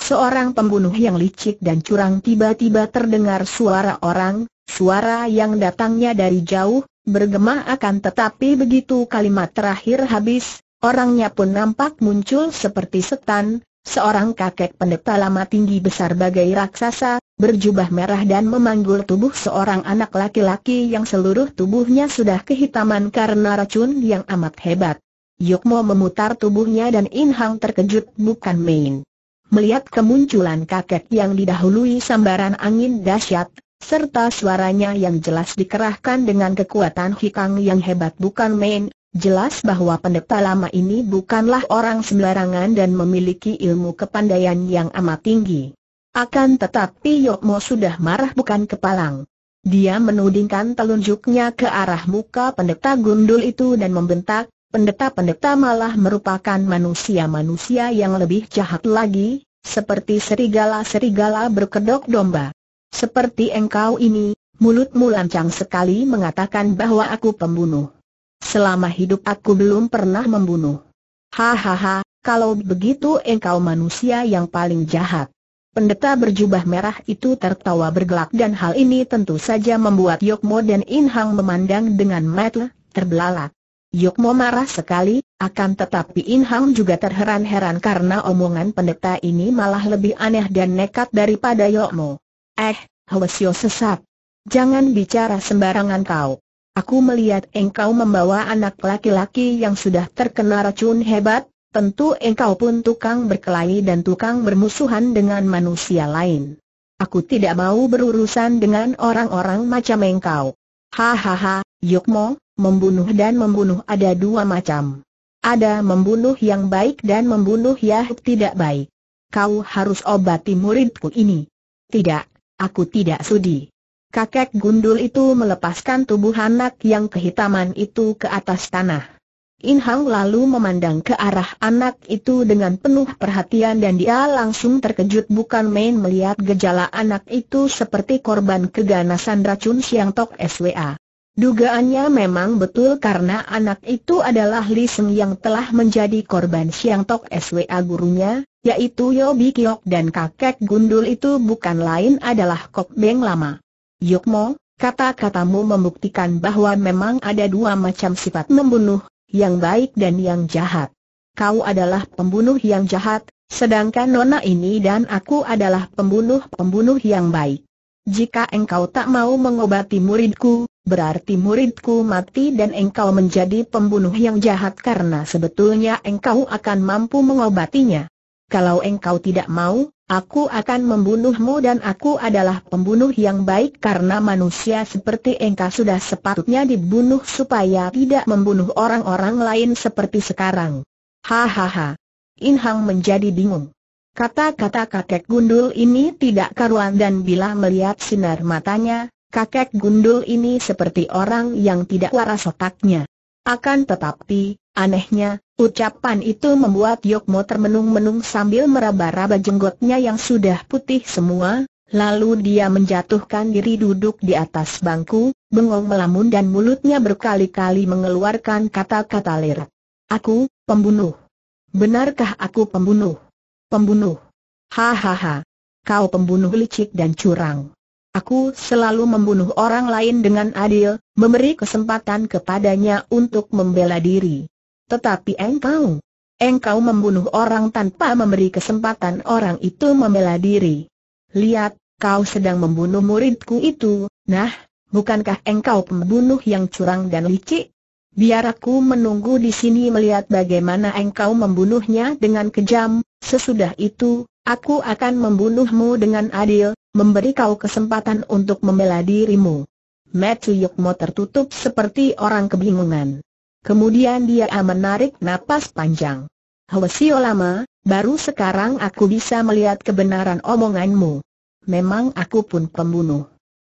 Speaker 1: Seorang pembunuh yang licik dan curang tiba-tiba terdengar suara orang, suara yang datangnya dari jauh, bergema akan tetapi begitu kalimat terakhir habis, Orangnya pun nampak muncul seperti setan, seorang kakek pendeta lama tinggi besar bagai raksasa, berjubah merah dan memanggul tubuh seorang anak laki-laki yang seluruh tubuhnya sudah kehitaman karena racun yang amat hebat. Yukmo memutar tubuhnya dan Inhang terkejut bukan main. Melihat kemunculan kakek yang didahului sambaran angin dahsyat, serta suaranya yang jelas dikerahkan dengan kekuatan hikang yang hebat bukan main, Jelas bahwa pendeta lama ini bukanlah orang sembarangan dan memiliki ilmu kepandaian yang amat tinggi. Akan tetapi Yokmo sudah marah bukan kepalang. Dia menudingkan telunjuknya ke arah muka pendeta gundul itu dan membentak, pendeta-pendeta malah merupakan manusia-manusia yang lebih jahat lagi, seperti serigala-serigala berkedok domba. Seperti engkau ini, mulutmu lancang sekali mengatakan bahwa aku pembunuh. Selama hidup aku belum pernah membunuh. Hahaha, kalau begitu engkau manusia yang paling jahat. Pendeta berjubah merah itu tertawa bergelak dan hal ini tentu saja membuat Yokmo dan Inhang memandang dengan mata terbelalak. Yokmo marah sekali, akan tetapi Inhang juga terheran-heran karena omongan pendeta ini malah lebih aneh dan nekat daripada Yokmo. Eh, Hwasyo sesat. Jangan bicara sembarangan kau. Aku melihat engkau membawa anak laki-laki yang sudah terkena racun hebat, tentu engkau pun tukang berkelahi dan tukang bermusuhan dengan manusia lain. Aku tidak mau berurusan dengan orang-orang macam engkau. Hahaha, Yukmo, membunuh dan membunuh ada dua macam. Ada membunuh yang baik dan membunuh yang tidak baik. Kau harus obati muridku ini. Tidak, aku tidak sudi kakek gundul itu melepaskan tubuh anak yang kehitaman itu ke atas tanah. In Hang lalu memandang ke arah anak itu dengan penuh perhatian dan dia langsung terkejut bukan main melihat gejala anak itu seperti korban keganasan racun siang tok SWA. Dugaannya memang betul karena anak itu adalah Li Seng yang telah menjadi korban siang tok SWA gurunya, yaitu Yobi Kiok dan kakek gundul itu bukan lain adalah Kok Beng Lama. Yukmo, kata-katamu membuktikan bahwa memang ada dua macam sifat membunuh, yang baik dan yang jahat. Kau adalah pembunuh yang jahat, sedangkan Nona ini dan aku adalah pembunuh-pembunuh yang baik. Jika engkau tak mau mengobati muridku, berarti muridku mati dan engkau menjadi pembunuh yang jahat karena sebetulnya engkau akan mampu mengobatinya kalau engkau tidak mau, aku akan membunuhmu dan aku adalah pembunuh yang baik karena manusia seperti engkau sudah sepatutnya dibunuh supaya tidak membunuh orang-orang lain seperti sekarang. Hahaha. In Hang menjadi bingung. Kata-kata kakek gundul ini tidak karuan dan bila melihat sinar matanya, kakek gundul ini seperti orang yang tidak waras otaknya. Akan tetapi, anehnya, ucapan itu membuat Yokmo termenung-menung sambil meraba-raba jenggotnya yang sudah putih semua, Lalu dia menjatuhkan diri duduk di atas bangku, bengong melamun dan mulutnya berkali-kali mengeluarkan kata-kata lir. Aku, pembunuh. Benarkah aku pembunuh? Pembunuh. Hahaha. Kau pembunuh licik dan curang. Aku selalu membunuh orang lain dengan adil, memberi kesempatan kepadanya untuk membela diri. Tetapi engkau, engkau membunuh orang tanpa memberi kesempatan orang itu membela diri. Lihat, kau sedang membunuh muridku itu, nah, bukankah engkau pembunuh yang curang dan licik? Biar aku menunggu di sini melihat bagaimana engkau membunuhnya dengan kejam, sesudah itu, Aku akan membunuhmu dengan adil, memberi kau kesempatan untuk membela dirimu. Matthew Yukmo tertutup seperti orang kebingungan. Kemudian dia menarik napas panjang. Hwasio lama, baru sekarang aku bisa melihat kebenaran omonganmu. Memang aku pun pembunuh.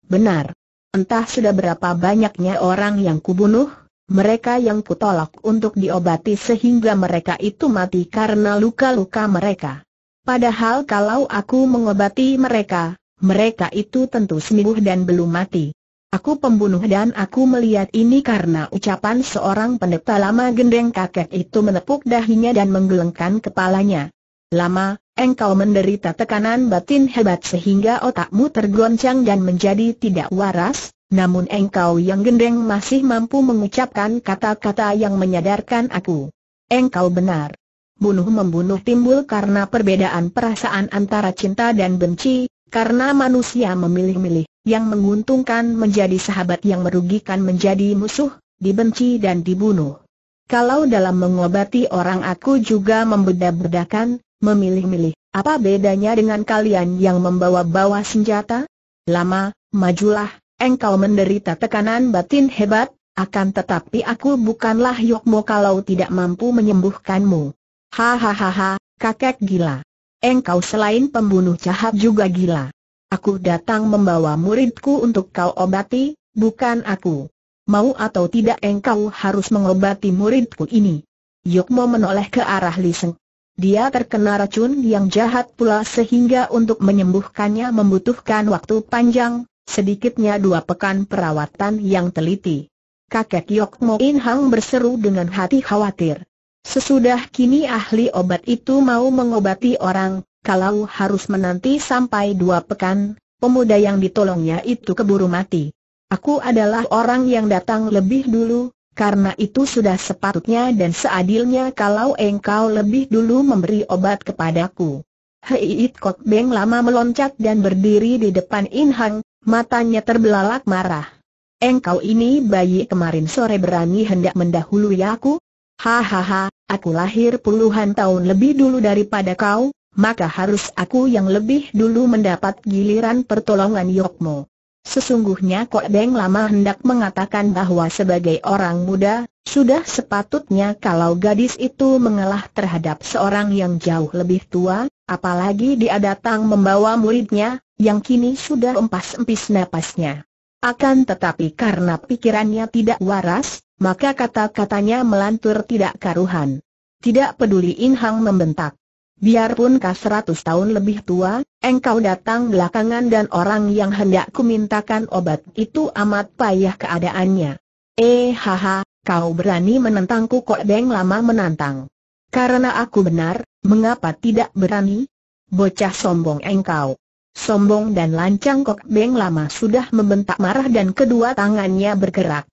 Speaker 1: Benar. Entah sudah berapa banyaknya orang yang kubunuh, mereka yang kutolak untuk diobati sehingga mereka itu mati karena luka-luka mereka. Padahal kalau aku mengobati mereka, mereka itu tentu sembuh dan belum mati. Aku pembunuh dan aku melihat ini karena ucapan seorang pendeta lama gendeng kakek itu menepuk dahinya dan menggelengkan kepalanya. Lama, engkau menderita tekanan batin hebat sehingga otakmu tergoncang dan menjadi tidak waras, namun engkau yang gendeng masih mampu mengucapkan kata-kata yang menyadarkan aku. Engkau benar bunuh-membunuh timbul karena perbedaan perasaan antara cinta dan benci, karena manusia memilih-milih, yang menguntungkan menjadi sahabat yang merugikan menjadi musuh, dibenci dan dibunuh. Kalau dalam mengobati orang aku juga membeda-bedakan, memilih-milih, apa bedanya dengan kalian yang membawa-bawa senjata? Lama, majulah, engkau menderita tekanan batin hebat, akan tetapi aku bukanlah Yokmo kalau tidak mampu menyembuhkanmu. Hahaha, kakek gila. Engkau selain pembunuh jahat juga gila. Aku datang membawa muridku untuk kau obati, bukan aku. Mau atau tidak engkau harus mengobati muridku ini. Yokmo menoleh ke arah Liseng. Dia terkena racun yang jahat pula sehingga untuk menyembuhkannya membutuhkan waktu panjang, sedikitnya dua pekan perawatan yang teliti. Kakek Yokmo Inhang Hang berseru dengan hati khawatir. Sesudah kini ahli obat itu mau mengobati orang, kalau harus menanti sampai dua pekan, pemuda yang ditolongnya itu keburu mati. Aku adalah orang yang datang lebih dulu, karena itu sudah sepatutnya dan seadilnya kalau engkau lebih dulu memberi obat kepadaku. Hei It Kok Beng lama meloncat dan berdiri di depan In Hang, matanya terbelalak marah. Engkau ini bayi kemarin sore berani hendak mendahului aku, Hahaha, aku lahir puluhan tahun lebih dulu daripada kau, maka harus aku yang lebih dulu mendapat giliran pertolongan Yokmo. Sesungguhnya Kok Beng lama hendak mengatakan bahwa sebagai orang muda, sudah sepatutnya kalau gadis itu mengalah terhadap seorang yang jauh lebih tua, apalagi dia datang membawa muridnya, yang kini sudah empas-empis napasnya. Akan tetapi karena pikirannya tidak waras, maka kata-katanya melantur tidak karuhan. Tidak peduli In Hang membentak. Biarpun kau seratus tahun lebih tua, engkau datang belakangan dan orang yang hendak mintakan obat itu amat payah keadaannya. Eh haha, kau berani menentangku kok Deng lama menantang. Karena aku benar, mengapa tidak berani? Bocah sombong engkau sombong dan lancang Kok Beng lama sudah membentak marah dan kedua tangannya bergerak.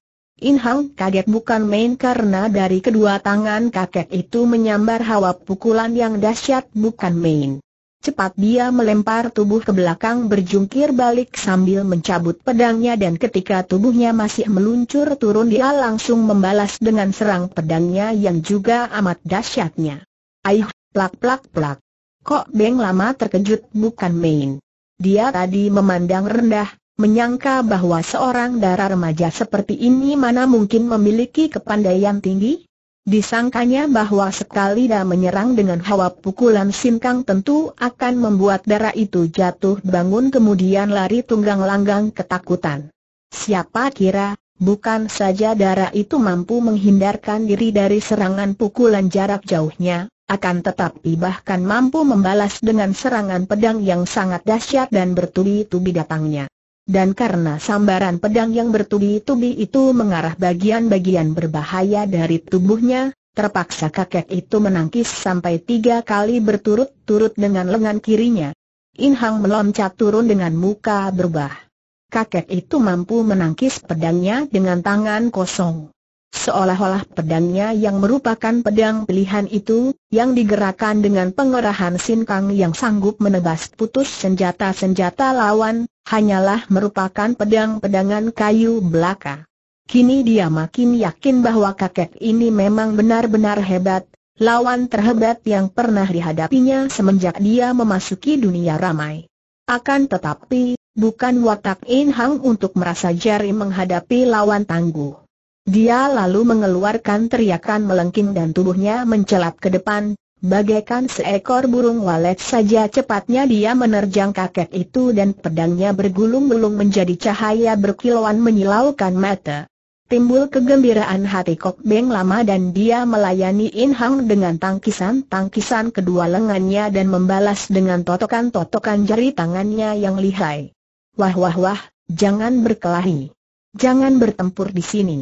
Speaker 1: In Hang kaget bukan main karena dari kedua tangan kakek itu menyambar hawa pukulan yang dahsyat bukan main. Cepat dia melempar tubuh ke belakang berjungkir balik sambil mencabut pedangnya dan ketika tubuhnya masih meluncur turun dia langsung membalas dengan serang pedangnya yang juga amat dahsyatnya. Aih, plak plak plak. Kok Beng lama terkejut bukan main. Dia tadi memandang rendah, menyangka bahwa seorang darah remaja seperti ini mana mungkin memiliki kepandaian tinggi? Disangkanya bahwa sekali dia menyerang dengan hawa pukulan sinkang tentu akan membuat darah itu jatuh bangun kemudian lari tunggang langgang ketakutan. Siapa kira, bukan saja darah itu mampu menghindarkan diri dari serangan pukulan jarak jauhnya, akan tetapi bahkan mampu membalas dengan serangan pedang yang sangat dahsyat dan bertubi-tubi datangnya. Dan karena sambaran pedang yang bertubi-tubi itu mengarah bagian-bagian berbahaya dari tubuhnya, terpaksa kakek itu menangkis sampai tiga kali berturut-turut dengan lengan kirinya. Inhang Hang meloncat turun dengan muka berubah. Kakek itu mampu menangkis pedangnya dengan tangan kosong. Seolah-olah pedangnya yang merupakan pedang pilihan itu, yang digerakkan dengan pengerahan sinkang yang sanggup menebas putus senjata-senjata lawan, hanyalah merupakan pedang-pedangan kayu belaka. Kini dia makin yakin bahwa kakek ini memang benar-benar hebat, lawan terhebat yang pernah dihadapinya semenjak dia memasuki dunia ramai. Akan tetapi, bukan watak In Hang untuk merasa jari menghadapi lawan tangguh. Dia lalu mengeluarkan teriakan melengking dan tubuhnya mencelat ke depan, bagaikan seekor burung walet saja cepatnya dia menerjang kakek itu dan pedangnya bergulung-gulung menjadi cahaya berkilauan menyilaukan mata. Timbul kegembiraan hati Kok Beng lama dan dia melayani In Hang dengan tangkisan-tangkisan kedua lengannya dan membalas dengan totokan-totokan jari tangannya yang lihai. Wah wah wah, jangan berkelahi. Jangan bertempur di sini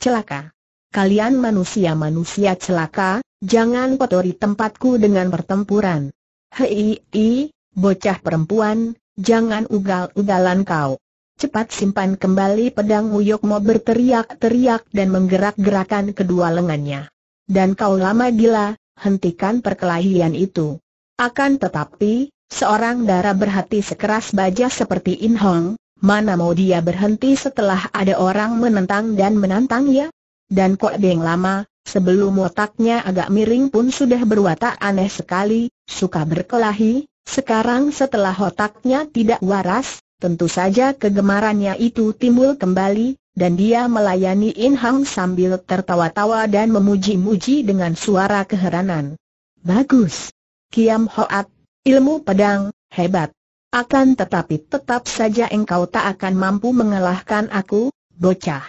Speaker 1: celaka. Kalian manusia-manusia celaka, jangan kotori tempatku dengan pertempuran. Hei, hei, bocah perempuan, jangan ugal-ugalan kau. Cepat simpan kembali pedang mau berteriak-teriak dan menggerak-gerakan kedua lengannya. Dan kau lama gila, hentikan perkelahian itu. Akan tetapi, seorang darah berhati sekeras baja seperti In Hong, Mana mau dia berhenti setelah ada orang menentang dan menantangnya? Dan Kok Beng lama, sebelum otaknya agak miring pun sudah berwatak aneh sekali, suka berkelahi, sekarang setelah otaknya tidak waras, tentu saja kegemarannya itu timbul kembali, dan dia melayani In Hang sambil tertawa-tawa dan memuji-muji dengan suara keheranan. Bagus! Kiam Hoat, ilmu pedang, hebat! Akan tetapi tetap saja engkau tak akan mampu mengalahkan aku, bocah.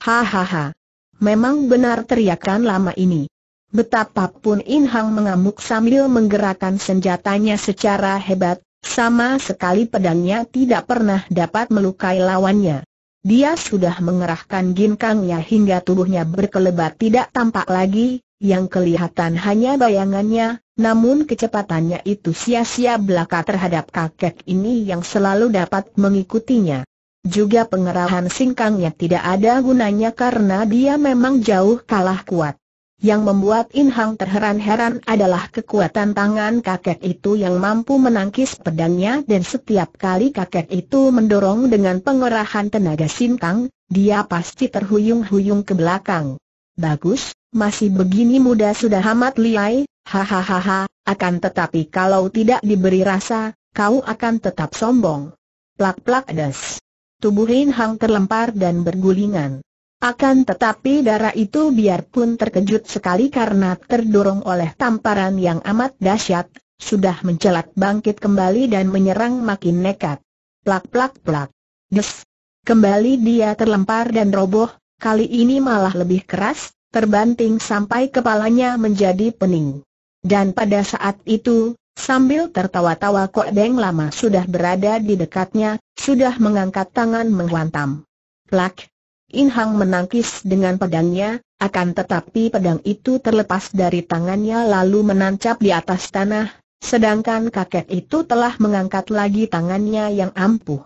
Speaker 1: Hahaha. Memang benar teriakan lama ini. Betapapun In Hang mengamuk sambil menggerakkan senjatanya secara hebat, sama sekali pedangnya tidak pernah dapat melukai lawannya. Dia sudah mengerahkan ginkangnya hingga tubuhnya berkelebat tidak tampak lagi, yang kelihatan hanya bayangannya, namun kecepatannya itu sia-sia belaka terhadap kakek ini yang selalu dapat mengikutinya. Juga pengerahan singkangnya tidak ada gunanya karena dia memang jauh kalah kuat. Yang membuat Inhang terheran-heran adalah kekuatan tangan kakek itu yang mampu menangkis pedangnya dan setiap kali kakek itu mendorong dengan pengerahan tenaga singkang, dia pasti terhuyung-huyung ke belakang. Bagus, masih begini muda sudah amat liai, hahaha, akan tetapi kalau tidak diberi rasa, kau akan tetap sombong. Plak-plak das. Tubuh Rin Hang terlempar dan bergulingan. Akan tetapi darah itu biarpun terkejut sekali karena terdorong oleh tamparan yang amat dahsyat, sudah mencelat bangkit kembali dan menyerang makin nekat. Plak plak plak. Des. Kembali dia terlempar dan roboh, kali ini malah lebih keras, terbanting sampai kepalanya menjadi pening. Dan pada saat itu, sambil tertawa-tawa Kok Beng lama sudah berada di dekatnya, sudah mengangkat tangan menghantam. Plak! In Hang menangkis dengan pedangnya, akan tetapi pedang itu terlepas dari tangannya lalu menancap di atas tanah, sedangkan kakek itu telah mengangkat lagi tangannya yang ampuh.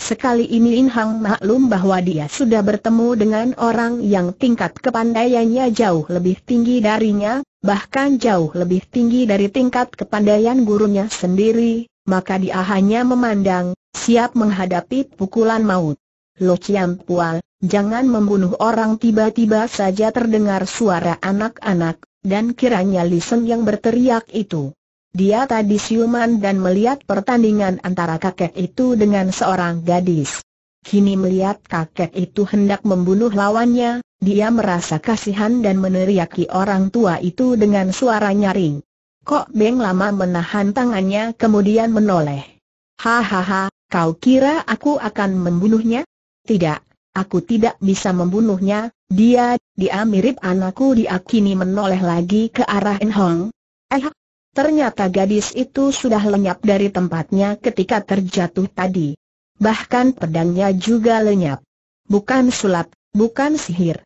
Speaker 1: Sekali ini In Hang maklum bahwa dia sudah bertemu dengan orang yang tingkat kepandaiannya jauh lebih tinggi darinya, bahkan jauh lebih tinggi dari tingkat kepandaian gurunya sendiri, maka dia hanya memandang, siap menghadapi pukulan maut. Lo Chiam Pual, jangan membunuh orang tiba-tiba saja terdengar suara anak-anak, dan kiranya Li yang berteriak itu. Dia tadi siuman dan melihat pertandingan antara kakek itu dengan seorang gadis. Kini melihat kakek itu hendak membunuh lawannya, dia merasa kasihan dan meneriaki orang tua itu dengan suara nyaring. Kok Beng lama menahan tangannya kemudian menoleh. Hahaha, kau kira aku akan membunuhnya? Tidak, Aku tidak bisa membunuhnya, dia, dia mirip anakku dia kini menoleh lagi ke arah En Hong. Eh, Ternyata gadis itu sudah lenyap dari tempatnya ketika terjatuh tadi. Bahkan pedangnya juga lenyap. Bukan sulap, bukan sihir.